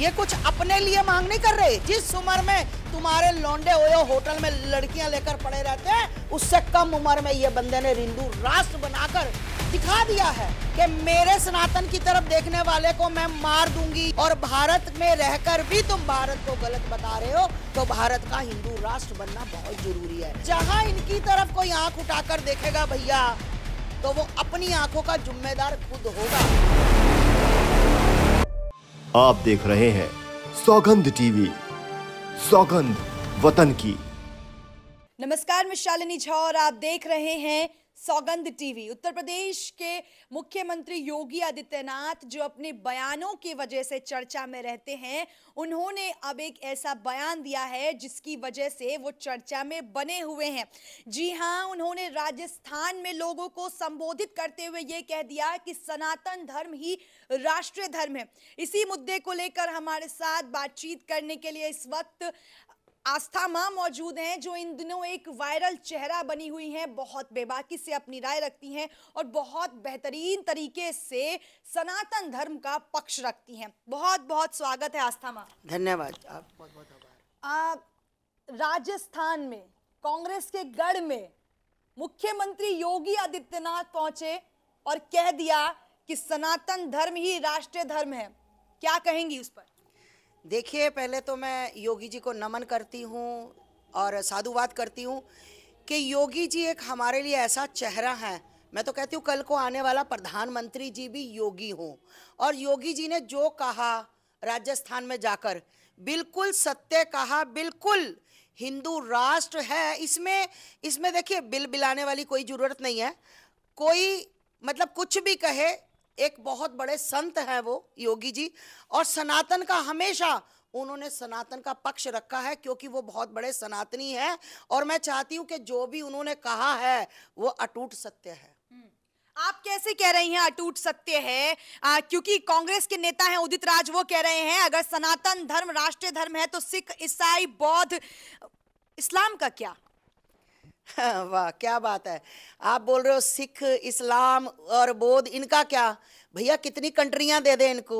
ये कुछ अपने लिए मांग नहीं कर रहे जिस उम्र में तुम्हारे लौंडे हुए होटल में लड़कियां लेकर पड़े रहते हैं उससे कम उम्र में ये बंदे ने हिंदू राष्ट्र बनाकर दिखा दिया है कि मेरे सनातन की तरफ देखने वाले को मैं मार दूंगी और भारत में रहकर भी तुम भारत को गलत बता रहे हो तो भारत का हिंदू राष्ट्र बनना बहुत जरूरी है जहाँ इनकी तरफ कोई आंख उठाकर देखेगा भैया तो वो अपनी आंखों का जिम्मेदार खुद होगा आप देख रहे हैं सौगंध टीवी सौगंध वतन की नमस्कार मैं शालिनी झा और आप देख रहे हैं सौगंध टीवी उत्तर प्रदेश के मुख्यमंत्री योगी आदित्यनाथ जो अपने बयानों की वजह से चर्चा में रहते हैं उन्होंने अब एक ऐसा बयान दिया है जिसकी वजह से वो चर्चा में बने हुए हैं जी हाँ उन्होंने राजस्थान में लोगों को संबोधित करते हुए ये कह दिया कि सनातन धर्म ही राष्ट्रीय धर्म है इसी मुद्दे को लेकर हमारे साथ बातचीत करने के लिए इस वक्त आस्था मां मौजूद हैं जो इन दिनों एक वायरल चेहरा बनी हुई हैं बहुत बेबाकी से अपनी राय रखती हैं और बहुत बेहतरीन तरीके से सनातन धर्म का पक्ष रखती हैं बहुत बहुत स्वागत है आस्था मां धन्यवाद आप बहुत बहुत आभार राजस्थान में कांग्रेस के गढ़ में मुख्यमंत्री योगी आदित्यनाथ पहुंचे और कह दिया कि सनातन धर्म ही राष्ट्रीय धर्म है क्या कहेंगी उस पर देखिए पहले तो मैं योगी जी को नमन करती हूँ और साधुवाद करती हूँ कि योगी जी एक हमारे लिए ऐसा चेहरा है मैं तो कहती हूँ कल को आने वाला प्रधानमंत्री जी भी योगी हूँ और योगी जी ने जो कहा राजस्थान में जाकर बिल्कुल सत्य कहा बिल्कुल हिंदू राष्ट्र है इसमें इसमें देखिए बिल बिलाने वाली कोई ज़रूरत नहीं है कोई मतलब कुछ भी कहे एक बहुत बड़े संत हैं वो योगी जी और सनातन का हमेशा उन्होंने सनातन का पक्ष रखा है क्योंकि वो बहुत बड़े सनातनी हैं और मैं चाहती हूँ कि जो भी उन्होंने कहा है वो अटूट सत्य है हम्म। आप कैसे कह रही हैं अटूट सत्य है आ, क्योंकि कांग्रेस के नेता हैं उदित राज वो कह रहे हैं अगर सनातन धर्म राष्ट्रीय धर्म है तो सिख ईसाई बौद्ध इस्लाम का क्या वाह क्या बात है आप बोल रहे हो सिख इस्लाम और बौद्ध इनका क्या भैया कितनी कंट्रियां दे दें इनको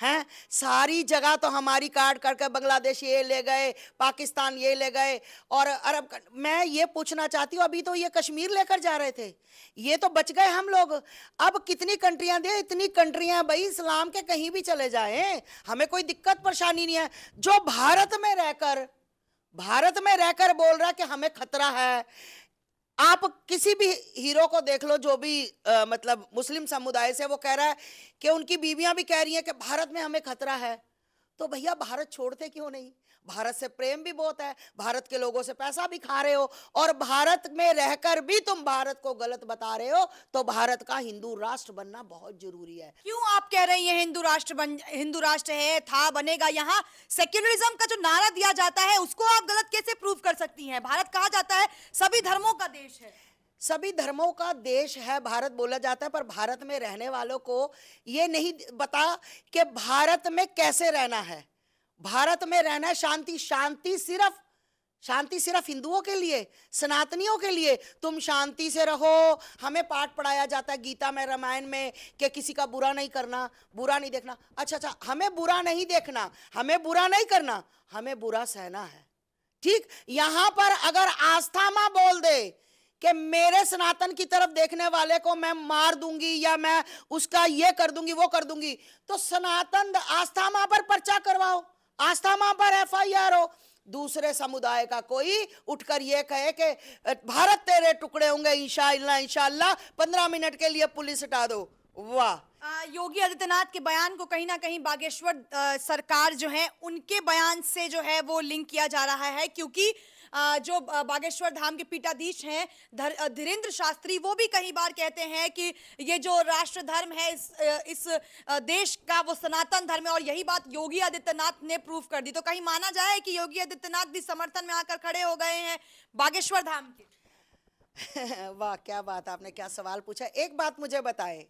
हैं सारी जगह तो हमारी कार्ड करके बांग्लादेश ये ले गए पाकिस्तान ये ले गए और अरब मैं ये पूछना चाहती हूँ अभी तो ये कश्मीर लेकर जा रहे थे ये तो बच गए हम लोग अब कितनी कंट्रियाँ दे इतनी कंट्रियाँ भाई इस्लाम के कहीं भी चले जाएं हमें कोई दिक्कत परेशानी नहीं है जो भारत में रहकर भारत में रहकर बोल रहा है कि हमें खतरा है आप किसी भी हीरो को देख लो जो भी आ, मतलब मुस्लिम समुदाय से वो कह रहा है कि उनकी बीवियां भी कह रही हैं कि भारत में हमें खतरा है तो भैया भारत छोड़ते क्यों नहीं भारत से प्रेम भी बहुत है भारत के लोगों से पैसा भी खा रहे हो और भारत में रहकर भी तुम भारत को गलत बता रहे हो तो भारत का हिंदू राष्ट्र बनना बहुत जरूरी है क्यों आप कह रहे हैं हिंदू राष्ट्र बन हिंदू राष्ट्र है था बनेगा यहाँ सेक्युलरिज्म का जो नारा दिया जाता है उसको आप गलत कैसे प्रूव कर सकती है भारत कहा जाता है सभी धर्मों का देश है सभी धर्मों का देश है भारत बोला जाता है पर भारत में रहने वालों को ये नहीं बता कि भारत में कैसे रहना है भारत में रहना शांति शांति सिर्फ शांति सिर्फ हिंदुओं के लिए सनातनियों के लिए तुम शांति से रहो हमें पाठ पढ़ाया जाता है गीता में रामायण में कि किसी का बुरा नहीं करना बुरा नहीं देखना अच्छा अच्छा हमें बुरा नहीं देखना हमें बुरा नहीं करना हमें बुरा सहना है ठीक यहां पर अगर आस्था माँ बोल दे कि मेरे सनातन की तरफ देखने वाले को मैं मार दूंगी या मैं उसका ये कर दूंगी वो कर दूंगी तो सनातन आस्था मां पर पर्चा करवाओ आस्था मां पर एफ आई आर हो दूसरे समुदाय का कोई उठकर यह कहे कि भारत तेरे टुकड़े होंगे इंशाल्लाह इंशाल्लाह पंद्रह मिनट के लिए पुलिस हटा दो वाह योगी आदित्यनाथ के बयान को कहीं ना कहीं बागेश्वर आ, सरकार जो है उनके बयान से जो है वो लिंक किया जा रहा है क्योंकि जो बागेश्वर धाम के पीठाधीश हैं धीरेन्द्र शास्त्री वो भी कई बार कहते हैं कि ये जो राष्ट्र धर्म है इस इस देश का वो सनातन धर्म है और यही बात योगी आदित्यनाथ ने प्रूव कर दी तो कहीं माना जाए कि योगी आदित्यनाथ भी समर्थन में आकर खड़े हो गए हैं बागेश्वर धाम के वाह क्या बात आपने क्या सवाल पूछा एक बात मुझे बताए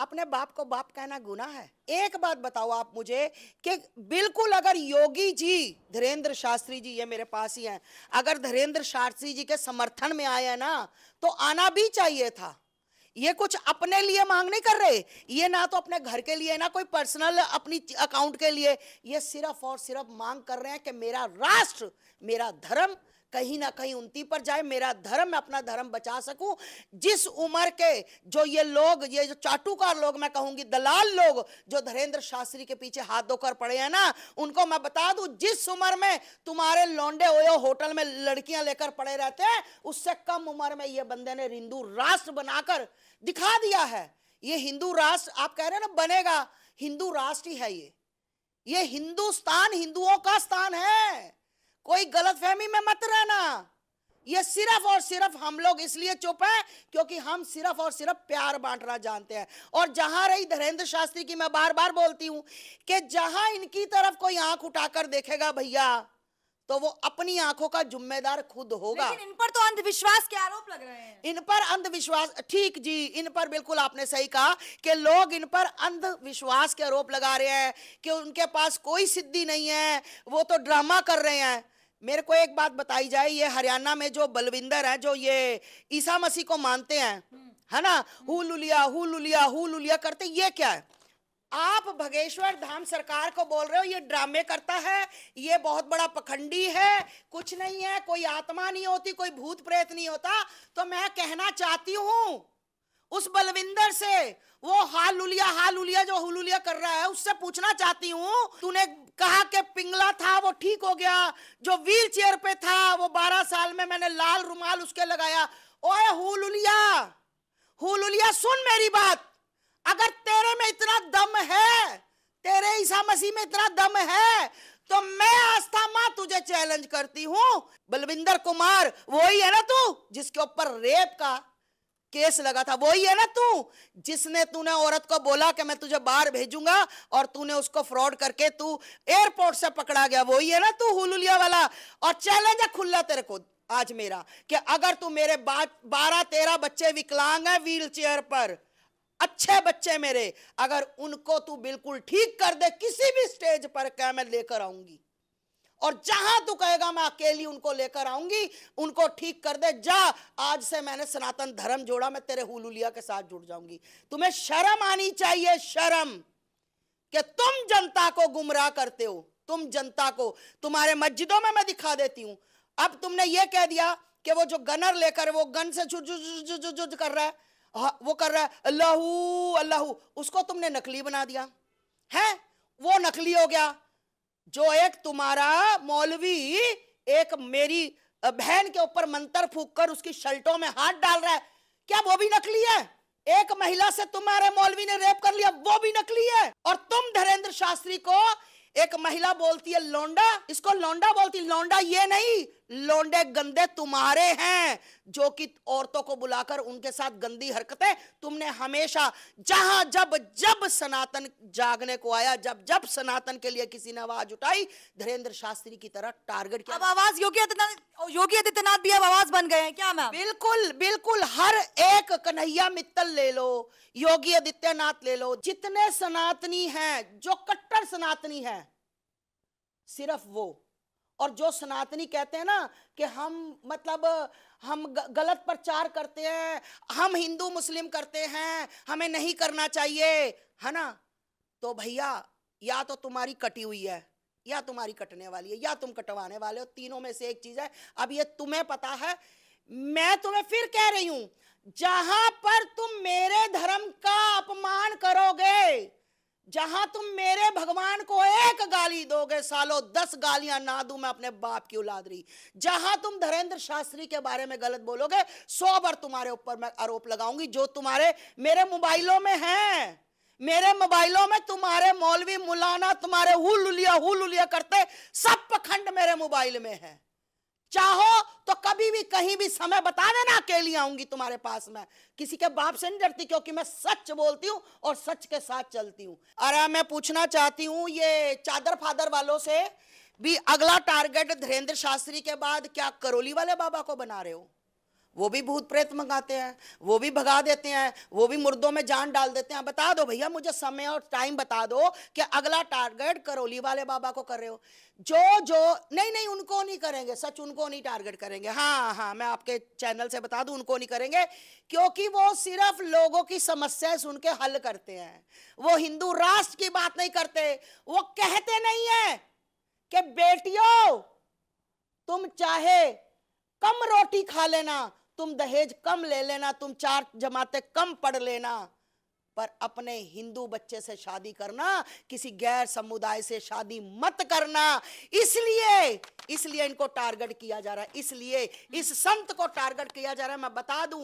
अपने बाप को बाप कहना गुना है एक बात बताओ आप मुझे कि बिल्कुल अगर योगी जी धीरेन्द्र शास्त्री जी ये मेरे पास ही हैं अगर धीरेन्द्र शास्त्री जी के समर्थन में आए हैं ना तो आना भी चाहिए था ये कुछ अपने लिए मांग नहीं कर रहे ये ना तो अपने घर के लिए ना कोई पर्सनल अपनी अकाउंट के लिए ये सिर्फ और सिर्फ मांग कर रहे हैं कि मेरा राष्ट्र मेरा धर्म कहीं ना कहीं उन्ती पर जाए मेरा धर्म मैं अपना धर्म बचा सकूं जिस उम्र के जो ये लोग ये जो चाटुकार लोग मैं कहूंगी दलाल लोग जो धरेंद्र शास्त्री के पीछे हाथ धोकर पड़े हैं ना उनको मैं बता दूं जिस उम्र में तुम्हारे लौंडे ओयो होटल में लड़कियां लेकर पड़े रहते हैं उससे कम उम्र में ये बंदे ने हिंदू राष्ट्र बनाकर दिखा दिया है ये हिंदू राष्ट्र आप कह रहे हैं ना बनेगा हिंदू राष्ट्र ही है ये ये हिंदुस्तान हिंदुओं का स्थान है कोई गलत फहमी में मत रहना ये सिर्फ और सिर्फ हम लोग इसलिए चुप हैं क्योंकि हम सिर्फ और सिर्फ प्यार बांटना जानते हैं और जहां रही धरेंद्र शास्त्री की मैं बार बार बोलती हूं कि जहां इनकी तरफ कोई आंख उठाकर देखेगा भैया तो वो अपनी आंखों का जिम्मेदार खुद होगा लेकिन इन पर तो अंधविश्वास के आरोप लग रहे हैं इन पर अंधविश्वास ठीक जी इन पर बिल्कुल आपने सही कहा कि लोग इन पर अंधविश्वास के आरोप लगा रहे हैं कि उनके पास कोई सिद्धि नहीं है वो तो ड्रामा कर रहे हैं मेरे को एक बात बताई जाए ये हरियाणा में जो बलविंदर है जो ये ईसा मसीह को मानते हैं है ना हु लुलिया हु लुलिया हु लुलिया करते ये क्या है आप भगेश्वर धाम सरकार को बोल रहे हो ये ड्रामे करता है ये बहुत बड़ा पखंडी है कुछ नहीं है कोई आत्मा नहीं होती कोई भूत प्रेत नहीं होता तो मैं कहना चाहती हूँ उस बलविंदर से वो हालुलिया हालुलिया जो हुलुलिया कर रहा है उससे पूछना चाहती हूँ तूने कहा कि पिंगला था वो ठीक हो गया जो व्हील चेयर पे था वो बारह साल में मैंने लाल रुमाल उसके लगाया ओए हुलुलिया हुलुलिया सुन मेरी बात अगर तेरे में इतना दम है तेरे ईसा मसीह में इतना दम है तो मैं आस्था मां तुझे चैलेंज करती हूँ बलविंदर कुमार वही है ना तू जिसके ऊपर रेप का केस लगा था वही है ना तू जिसने तूने औरत को बोला कि मैं तुझे बाहर भेजूंगा और तूने उसको फ्रॉड करके तू एयरपोर्ट से पकड़ा गया वही है ना तू हुलुलिया वाला और चैलेंज है खुला तेरे को आज मेरा कि अगर तू मेरे बारह तेरह बच्चे विकलांग है व्हील चेयर पर अच्छे बच्चे मेरे अगर उनको तू बिल्कुल ठीक कर दे किसी भी स्टेज पर क्या मैं लेकर आऊंगी और जहां तू कहेगा मैं अकेली उनको लेकर आऊंगी उनको ठीक कर दे जा आज से मैंने सनातन धर्म जोड़ा मैं तेरे हुलुलिया के साथ जुड़ जाऊंगी तुम्हें शर्म आनी चाहिए शर्म कि तुम जनता को गुमराह करते हो तुम जनता को तुम्हारे मस्जिदों में मैं दिखा देती हूं अब तुमने ये कह दिया कि वो जो गनर लेकर वो गन से झुझ कर रहा है हाँ, वो कर रहा है अल्लाह अल्लाह उसको तुमने नकली बना दिया है वो नकली हो गया जो एक तुम्हारा मौलवी एक मेरी बहन के ऊपर मंत्र फूक कर उसकी शर्टों में हाथ डाल रहा है क्या वो भी नकली है एक महिला से तुम्हारे मौलवी ने रेप कर लिया वो भी नकली है और तुम धरेंद्र शास्त्री को एक महिला बोलती है लौंडा इसको लौंडा बोलती लौंडा ये नहीं लौंडे गंदे तुम्हारे हैं जो कि औरतों को बुलाकर उनके साथ गंदी हरकतें तुमने हमेशा जहां जब जब सनातन जागने को आया जब जब सनातन के लिए किसी ने आवाज उठाई धीरेन्द्र शास्त्री की तरह टारगेट किया अब आवाज योगी आदित्यनाथ योगी आदित्यनाथ भी अब आवाज बन गए हैं क्या मैं बिल्कुल बिल्कुल हर एक कन्हैया मित्तल ले लो योगी आदित्यनाथ ले लो जितने सनातनी हैं जो कट्टर सनातनी हैं सिर्फ वो और जो सनातनी कहते हैं ना कि हम मतलब हम गलत प्रचार करते हैं हम हिंदू मुस्लिम करते हैं हमें नहीं करना चाहिए है ना तो भैया या तो तुम्हारी कटी हुई है या तुम्हारी कटने वाली है या तुम कटवाने वाले हो तीनों में से एक चीज़ है अब ये तुम्हें पता है मैं तुम्हें फिर कह रही हूं जहां पर तुम मेरे धर्म का अपमान करोगे जहां तुम मेरे भगवान को एक गाली दोगे सालों दस गालियां ना दू मैं अपने बाप की उलाद रही जहां तुम धरेंद्र शास्त्री के बारे में गलत बोलोगे सौ बार तुम्हारे ऊपर मैं आरोप लगाऊंगी जो तुम्हारे मेरे मोबाइलों में है मेरे मोबाइलों में तुम्हारे मौलवी मुलाना तुम्हारे हुलिया हुलिया करते सब पखंड मेरे मोबाइल में है चाहो तो कभी भी कहीं भी समय बता देना अकेली आऊंगी तुम्हारे पास मैं किसी के बाप से नहीं डरती क्योंकि मैं सच बोलती हूँ और सच के साथ चलती हूँ अरे मैं पूछना चाहती हूँ ये चादर फादर वालों से भी अगला टारगेट धीरेन्द्र शास्त्री के बाद क्या करोली वाले बाबा को बना रहे हो वो भी भूत प्रेत मंगाते हैं वो भी भगा देते हैं वो भी मुर्दों में जान डाल देते हैं बता दो भैया मुझे समय और टाइम बता दो कि अगला टारगेट करोली वाले बाबा को कर रहे हो जो जो नहीं नहीं उनको नहीं करेंगे सच उनको नहीं टारगेट करेंगे हाँ हाँ मैं आपके चैनल से बता दूं उनको नहीं करेंगे क्योंकि वो सिर्फ लोगों की समस्याएं सुन के हल करते हैं वो हिंदू राष्ट्र की बात नहीं करते वो कहते नहीं है कि बेटियों तुम चाहे कम रोटी खा लेना तुम दहेज कम ले लेना तुम चार जमाते कम पढ़ लेना पर अपने हिंदू बच्चे से शादी करना किसी गैर समुदाय से शादी मत करना इसलिए इसलिए इनको टारगेट किया जा रहा है इसलिए इस संत को टारगेट किया जा रहा है मैं बता दूं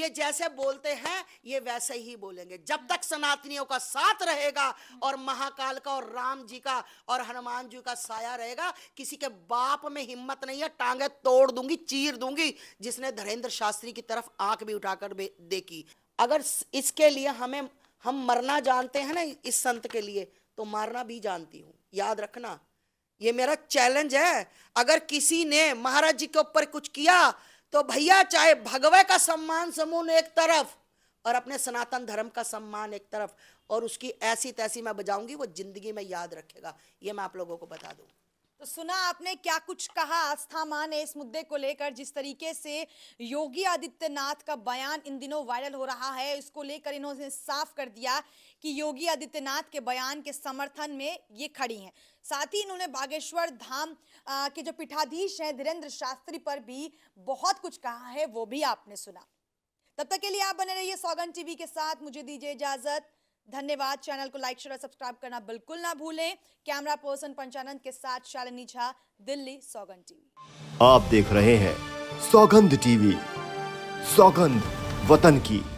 ये जैसे बोलते हैं ये वैसे ही बोलेंगे जब तक सनातनियों का साथ रहेगा और महाकाल का और राम जी का और हनुमान जी का साया रहेगा किसी के बाप में हिम्मत नहीं है टांगे तोड़ दूंगी चीर दूंगी जिसने धरेंद्र शास्त्री की तरफ आंख भी उठाकर देखी अगर इसके लिए हमें हम मरना जानते हैं ना इस संत के लिए तो मारना भी जानती हूँ याद रखना ये मेरा चैलेंज है अगर किसी ने महाराज जी के ऊपर कुछ किया तो भैया चाहे भगवे का सम्मान समूह एक तरफ और अपने सनातन धर्म का सम्मान एक तरफ और उसकी ऐसी तैसी मैं बजाऊंगी वो जिंदगी में याद रखेगा ये मैं आप लोगों को बता दूँ तो सुना आपने क्या कुछ कहा आस्था मां ने इस मुद्दे को लेकर जिस तरीके से योगी आदित्यनाथ का बयान इन दिनों वायरल हो रहा है इसको लेकर इन्होंने साफ कर दिया कि योगी आदित्यनाथ के बयान के समर्थन में ये खड़ी हैं साथ ही इन्होंने बागेश्वर धाम आ, के जो पीठाधीश हैं धीरेन्द्र शास्त्री पर भी बहुत कुछ कहा है वो भी आपने सुना तब तक के लिए आप बने रहिए सौगन टीवी के साथ मुझे दीजिए इजाजत धन्यवाद चैनल को लाइक शेयर और सब्सक्राइब करना बिल्कुल ना भूलें कैमरा पर्सन पंचानंद के साथ शालिनी झा दिल्ली सौगंध टीवी आप देख रहे हैं सौगंध टीवी सौगंध वतन की